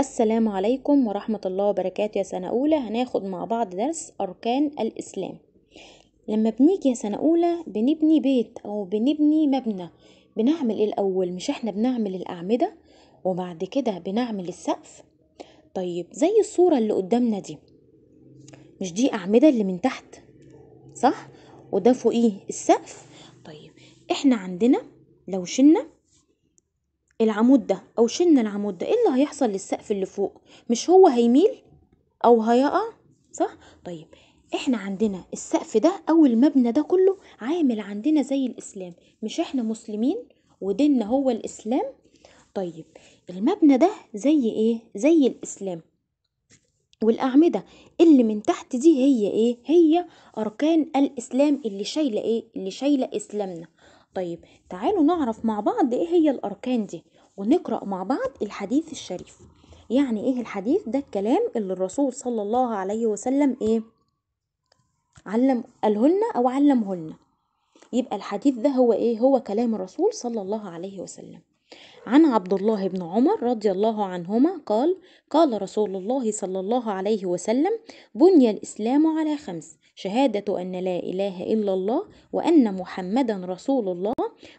السلام عليكم ورحمة الله وبركاته يا سنة أولى هناخد مع بعض درس أركان الإسلام لما بنيجي يا سنة أولى بنبني بيت أو بنبني مبنى بنعمل إيه الأول مش إحنا بنعمل الأعمدة وبعد كده بنعمل السقف طيب زي الصورة اللي قدامنا دي مش دي أعمدة اللي من تحت صح وده فوقيه السقف طيب إحنا عندنا لو شلنا العمود ده أو شلنا العمود ده إيه اللي هيحصل للسقف اللي فوق مش هو هيميل أو هيقع صح طيب احنا عندنا السقف ده او المبنى ده كله عامل عندنا زي الاسلام مش احنا مسلمين وديننا هو الاسلام طيب المبنى ده زي ايه زي الاسلام والاعمدة اللي من تحت دي هي ايه هي اركان الاسلام اللي شايلة ايه اللي شايلة اسلامنا طيب تعالوا نعرف مع بعض ايه هي الاركان دي ونقرأ مع بعض الحديث الشريف يعني ايه الحديث ده الكلام اللي الرسول صلى الله عليه وسلم ايه علم قالهن او علمهن يبقى الحديث ده هو ايه هو كلام الرسول صلى الله عليه وسلم عن عبد الله بن عمر رضي الله عنهما قال قال رسول الله صلى الله عليه وسلم بني الإسلام على خمس شهادة أن لا إله إلا الله وأن محمدا رسول الله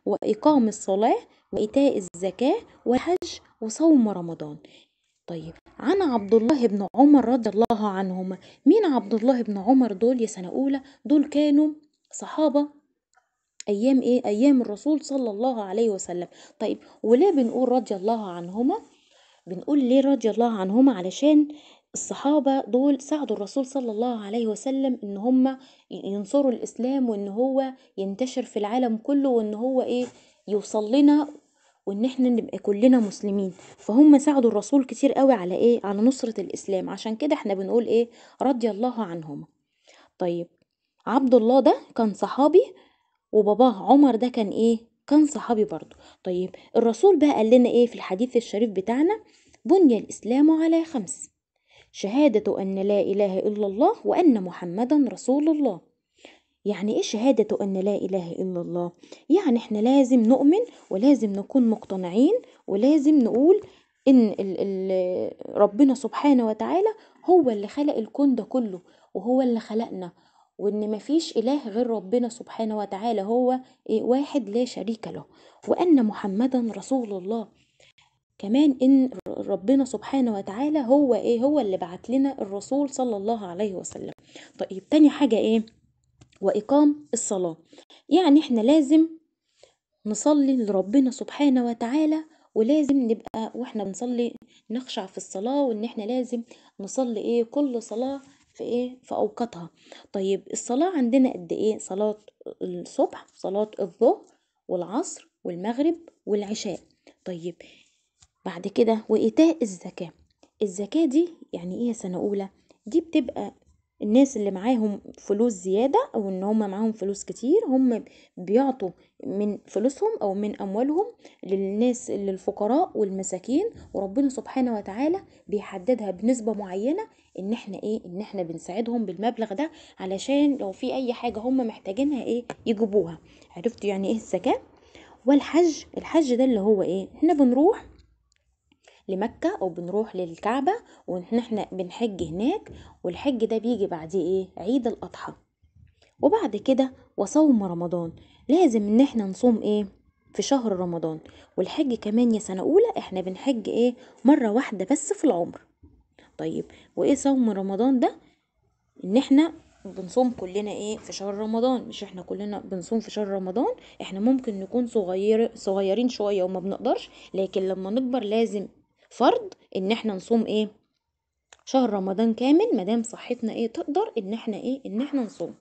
وإقام الصلاة وإيتاء الزكاة والحج وصوم رمضان طيب عن عبد الله بن عمر رضي الله عنهما مين عبد الله بن عمر دول يا سنة أولى دول كانوا صحابة أيام إيه؟ أيام الرسول صلى الله عليه وسلم طيب وليه بنقول رضي الله عنهما؟ بنقول ليه رضي الله عنهما علشان الصحابة دول ساعدوا الرسول صلى الله عليه وسلم ان هم ينصروا الاسلام وان هو ينتشر في العالم كله وان هو ايه يوصل لنا وان احنا نبقى كلنا مسلمين فهم ساعدوا الرسول كتير قوي على ايه على نصرة الاسلام عشان كده احنا بنقول ايه رضي الله عنهما طيب عبد الله ده كان صحابي وباباه عمر ده كان ايه كان صحابي برضه طيب الرسول بقى قال لنا ايه في الحديث الشريف بتاعنا بني الاسلام على خمس شهادة أن لا إله إلا الله وأن محمدا رسول الله يعني ايه شهادة أن لا إله إلا الله؟ يعني احنا لازم نؤمن ولازم نكون مقتنعين ولازم نقول إن ال ال ربنا سبحانه وتعالى هو اللي خلق الكون ده كله وهو اللي خلقنا وإن مفيش إله غير ربنا سبحانه وتعالى هو واحد لا شريك له وأن محمدا رسول الله كمان إن ربنا سبحانه وتعالى هو إيه هو اللي بعت لنا الرسول صلى الله عليه وسلم طيب تاني حاجة إيه وإقام الصلاة يعني إحنا لازم نصلي لربنا سبحانه وتعالى ولازم نبقى واحنا بنصلي نخشع في الصلاة وان احنا لازم نصلي ايه كل صلاة في ايه في اوقاتها طيب الصلاة عندنا قد ايه صلاة الصبح صلاة الظهر والعصر والمغرب والعشاء طيب بعد كده وإيتاء الزكاة الزكاة دي يعني ايه يا سنة أولى دي بتبقى الناس اللي معاهم فلوس زيادة او ان هم معاهم فلوس كتير هم بيعطوا من فلوسهم او من اموالهم للناس للفقراء والمساكين وربنا سبحانه وتعالى بيحددها بنسبة معينة ان احنا ايه ان احنا بنساعدهم بالمبلغ ده علشان لو في اي حاجة هم محتاجينها ايه يجيبوها عرفتوا يعني ايه الزكاة والحج الحج ده اللي هو ايه احنا بنروح لمكة أو بنروح للكعبة ونحن بنحج هناك والحج ده بيجي بعديه إيه عيد الأضحى وبعد كده وصوم رمضان لازم إن احنا نصوم إيه في شهر رمضان والحج كمان يا سنة أولى احنا بنحج إيه مرة واحدة بس في العمر طيب وإيه صوم رمضان ده إن احنا بنصوم كلنا ايه في شهر رمضان مش احنا كلنا بنصوم في شهر رمضان احنا ممكن نكون صغير صغيرين شويه وما بنقدرش لكن لما نكبر لازم فرض ان احنا نصوم ايه شهر رمضان كامل مدام صحتنا ايه تقدر ان احنا ايه ان احنا نصوم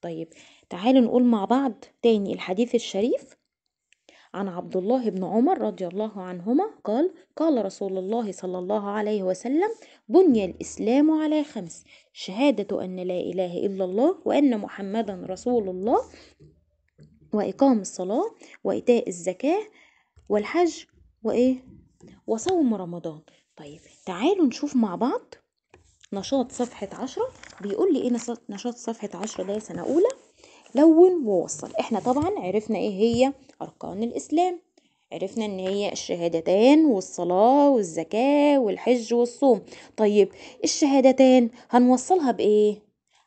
طيب تعالوا نقول مع بعض تاني الحديث الشريف عن عبد الله بن عمر رضي الله عنهما قال قال رسول الله صلى الله عليه وسلم بني الإسلام على خمس شهادة أن لا إله إلا الله وأن محمدا رسول الله وإقام الصلاة وإيتاء الزكاة والحج وإيه وصوم رمضان طيب تعالوا نشوف مع بعض نشاط صفحة عشرة بيقول لي ايه نشاط صفحة عشرة ده سنة أولى لون ووصل احنا طبعا عرفنا ايه هي أركان الإسلام عرفنا ان هي الشهادتان والصلاة والزكاة والحج والصوم طيب الشهادتان هنوصلها بايه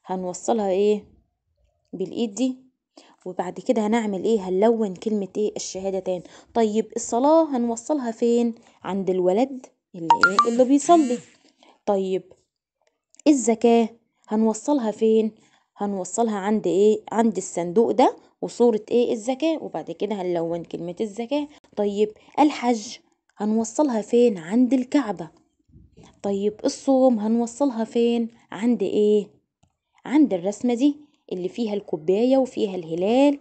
هنوصلها ايه بالايد دي وبعد كده هنعمل ايه هنلون كلمة ايه الشهادتين طيب الصلاة هنوصلها فين عند الولد اللي ايه اللي بيصلي طيب الزكاة هنوصلها فين هنوصلها عند ايه عند الصندوق ده وصورة ايه الزكاة وبعد كده هنلون كلمة الزكاة طيب الحج هنوصلها فين عند الكعبة طيب الصوم هنوصلها فين عند ايه عند الرسمة دي اللي فيها الكوباية وفيها الهلال